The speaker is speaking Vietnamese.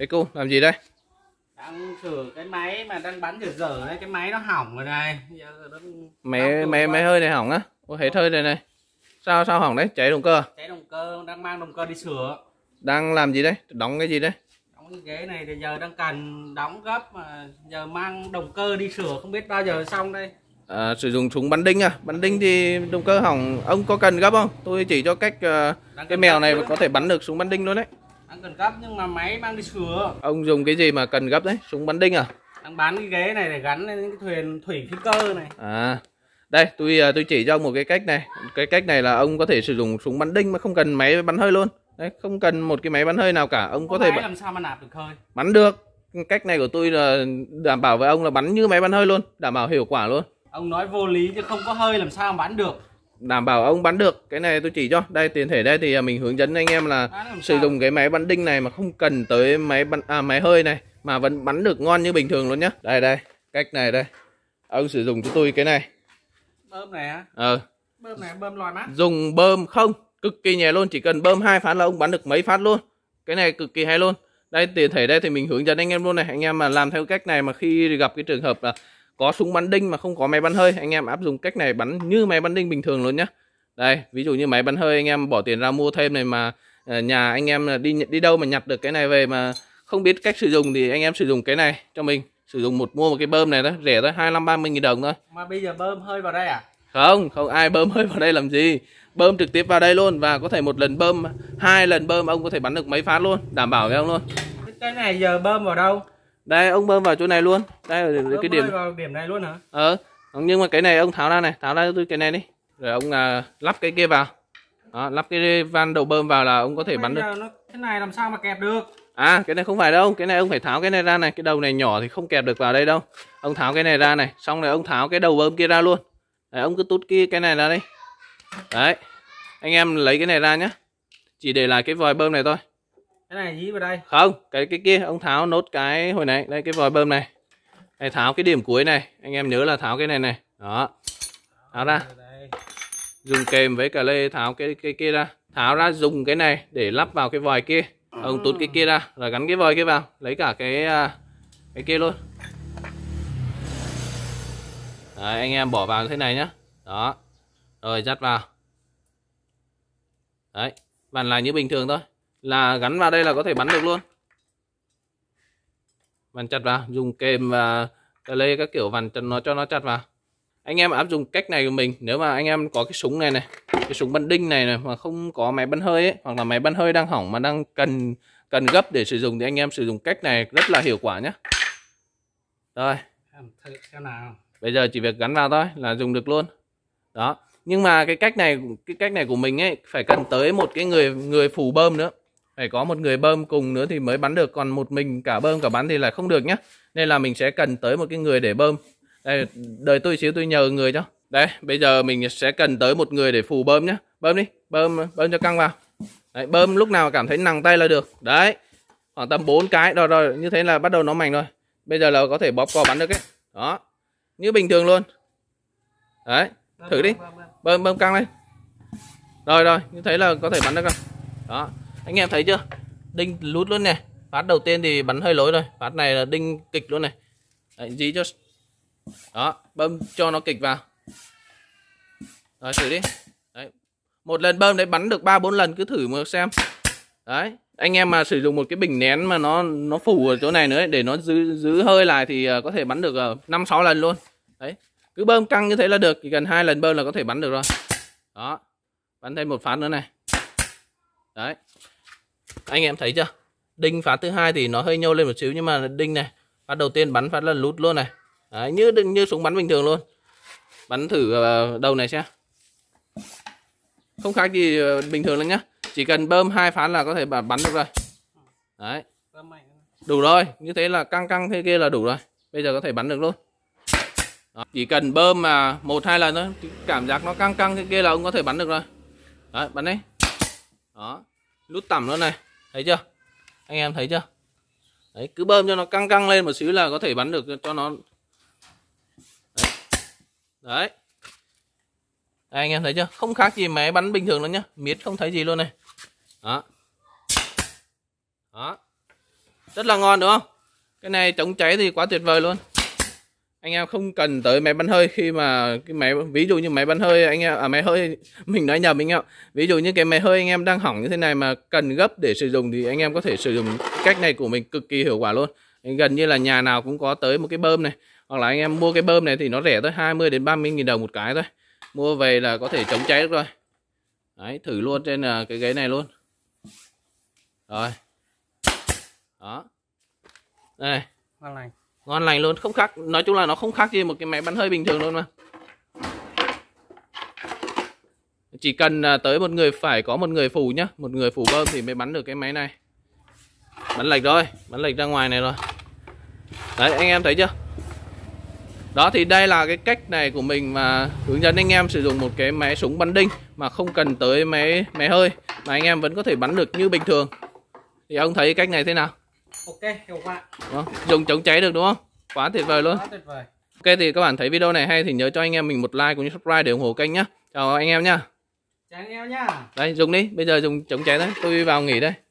Ê cô làm gì đây? Đang sửa cái máy mà đang bắn dở dở đấy, cái máy nó hỏng rồi này. Đang... Máy máy máy hơi này hỏng á? Ôi hết hơi này này. Sao sao hỏng đấy? Cháy động cơ. À? Cháy động cơ, đang mang động cơ đi sửa. Đang làm gì đấy? Đóng cái gì đấy? Đóng cái ghế này thì giờ đang cần đóng gấp mà giờ mang động cơ đi sửa không biết bao giờ xong đây. À, sử dụng súng bắn đinh à bắn đinh thì động cơ hỏng ông có cần gấp không tôi chỉ cho cách uh, cái mèo này có thể bắn được súng bắn đinh luôn đấy đang cần gấp nhưng mà máy mang đi sửa ông dùng cái gì mà cần gấp đấy súng bắn đinh à đang bán cái ghế này để gắn lên cái thuyền thủy phi cơ này à đây tôi à, tôi chỉ cho ông một cái cách này cái cách này là ông có thể sử dụng súng bắn đinh mà không cần máy bắn hơi luôn đấy không cần một cái máy bắn hơi nào cả ông có, có thể bắn... làm sao mà nạp được hơi bắn được cách này của tôi là đảm bảo với ông là bắn như máy bắn hơi luôn đảm bảo hiệu quả luôn ông nói vô lý chứ không có hơi làm sao mà bắn được đảm bảo ông bắn được cái này tôi chỉ cho đây tiền thể đây thì à, mình hướng dẫn anh em là sử dụng cái máy bắn đinh này mà không cần tới máy bắn à, máy hơi này mà vẫn bắn được ngon như bình thường luôn nhá đây đây cách này đây ông sử dụng cho tôi cái này bơm này á ờ bơm này bơm lòi mát dùng bơm không cực kỳ nhẹ luôn chỉ cần bơm hai phát là ông bắn được mấy phát luôn cái này cực kỳ hay luôn đây tiền thể đây thì mình hướng dẫn anh em luôn này anh em mà làm theo cách này mà khi gặp cái trường hợp là có súng bắn đinh mà không có máy bắn hơi anh em áp dụng cách này bắn như máy bắn đinh bình thường luôn nhé đây ví dụ như máy bắn hơi anh em bỏ tiền ra mua thêm này mà ờ, nhà anh em đi đi đâu mà nhặt được cái này về mà không biết cách sử dụng thì anh em sử dụng cái này cho mình sử dụng một mua một cái bơm này đó rẻ đó hai năm ba mươi nghìn đồng thôi mà bây giờ bơm hơi vào đây à không không ai bơm hơi vào đây làm gì bơm trực tiếp vào đây luôn và có thể một lần bơm hai lần bơm ông có thể bắn được mấy phát luôn đảm bảo với ông luôn cái này giờ bơm vào đâu đây ông bơm vào chỗ này luôn đây là cái điểm điểm này luôn hả ờ nhưng mà cái này ông tháo ra này tháo ra tôi cái này đi rồi ông à, lắp cái kia vào đó, lắp cái van đầu bơm vào là ông có thể Bây bắn được nó, cái này làm sao mà kẹp được à cái này không phải đâu cái này ông phải tháo cái này ra này cái đầu này nhỏ thì không kẹp được vào đây đâu ông tháo cái này ra này xong rồi ông tháo cái đầu bơm kia ra luôn đấy, ông cứ tút kia cái này ra đi đấy anh em lấy cái này ra nhá chỉ để lại cái vòi bơm này thôi cái này dí vào đây không cái cái kia ông tháo nốt cái hồi nãy đây cái vòi bơm này này tháo cái điểm cuối này anh em nhớ là tháo cái này này đó tháo ra dùng kềm với cả lê tháo cái cái kia ra tháo ra dùng cái này để lắp vào cái vòi kia ông tút cái kia ra rồi gắn cái vòi kia vào lấy cả cái à, cái kia luôn Đấy, anh em bỏ vào thế này nhá đó rồi dắt vào đấy bàn là như bình thường thôi là gắn vào đây là có thể bắn được luôn vằn chặt vào dùng kềm và lấy các kiểu vằn chặt nó cho nó chặt vào anh em áp dụng cách này của mình nếu mà anh em có cái súng này này cái súng bắn đinh này, này mà không có máy bắn hơi ấy, hoặc là máy bắn hơi đang hỏng mà đang cần cần gấp để sử dụng thì anh em sử dụng cách này rất là hiệu quả nhé rồi bây giờ chỉ việc gắn vào thôi là dùng được luôn đó nhưng mà cái cách này cái cách này của mình ấy phải cần tới một cái người người phù bơm nữa phải có một người bơm cùng nữa thì mới bắn được còn một mình cả bơm cả bắn thì là không được nhá nên là mình sẽ cần tới một cái người để bơm đây, đợi tôi xíu tôi nhờ người cho đấy bây giờ mình sẽ cần tới một người để phù bơm nhá bơm đi bơm bơm cho căng vào đấy, bơm lúc nào cảm thấy nặng tay là được đấy khoảng tầm 4 cái rồi rồi như thế là bắt đầu nó mảnh rồi bây giờ là có thể bóp cò bắn được ấy đó như bình thường luôn đấy thử đi bơm bơm căng lên rồi rồi như thế là có thể bắn được rồi đó anh em thấy chưa đinh lút luôn này phát đầu tiên thì bắn hơi lối rồi phát này là đinh kịch luôn này Đấy, dí cho đó bơm cho nó kịch vào rồi thử đi đấy. một lần bơm đấy bắn được ba bốn lần cứ thử mà xem đấy anh em mà sử dụng một cái bình nén mà nó nó phủ ở chỗ này nữa ấy, để nó giữ giữ hơi lại thì ờ, có thể bắn được ờ, năm sáu lần luôn đấy cứ bơm căng như thế là được chỉ cần hai lần bơm là có thể bắn được rồi đó bắn thêm một phát nữa này đấy anh em thấy chưa đinh phát thứ hai thì nó hơi nhô lên một xíu nhưng mà đinh này phát đầu tiên bắn phát là lút luôn này Đấy, như như súng bắn bình thường luôn bắn thử ờ, đầu này xem không khác gì ờ, bình thường lắm nhá chỉ cần bơm hai phát là có thể bắn được rồi đấy đủ rồi như thế là căng căng thế kia là đủ rồi bây giờ có thể bắn được luôn đó. chỉ cần bơm mà một hai lần thôi cảm giác nó căng căng thế kia là ông có thể bắn được rồi đấy bắn đi đó nút tẩm luôn này thấy chưa anh em thấy chưa đấy cứ bơm cho nó căng căng lên một xíu là có thể bắn được cho nó đấy, đấy. Đây, anh em thấy chưa không khác gì máy bắn bình thường luôn nhá miết không thấy gì luôn này đó đó rất là ngon đúng không cái này chống cháy thì quá tuyệt vời luôn anh em không cần tới máy bắn hơi khi mà cái máy ví dụ như máy bắn hơi anh em à máy hơi mình nói nhầm anh em ví dụ như cái máy hơi anh em đang hỏng như thế này mà cần gấp để sử dụng thì anh em có thể sử dụng cách này của mình cực kỳ hiệu quả luôn gần như là nhà nào cũng có tới một cái bơm này hoặc là anh em mua cái bơm này thì nó rẻ thôi 20 đến 30 nghìn đồng một cái thôi mua về là có thể chống cháy được rồi đấy thử luôn trên à, cái ghế này luôn rồi đó đây này ngon lành luôn không khác nói chung là nó không khác gì một cái máy bắn hơi bình thường luôn mà chỉ cần à, tới một người phải có một người phủ nhá một người phủ bơm thì mới bắn được cái máy này bắn lệch rồi bắn lệch ra ngoài này rồi đấy anh em thấy chưa đó thì đây là cái cách này của mình mà hướng dẫn anh em sử dụng một cái máy súng bắn đinh mà không cần tới máy máy hơi mà anh em vẫn có thể bắn được như bình thường thì ông thấy cách này thế nào ok hiểu quả đó, dùng chống cháy được đúng không quá tuyệt vời luôn quá tuyệt vời ok thì các bạn thấy video này hay thì nhớ cho anh em mình một like cũng như subscribe để ủng hộ kênh nhá chào anh em nhá chào anh em nhá đây dùng đi bây giờ dùng chống cháy đấy tôi vào nghỉ đây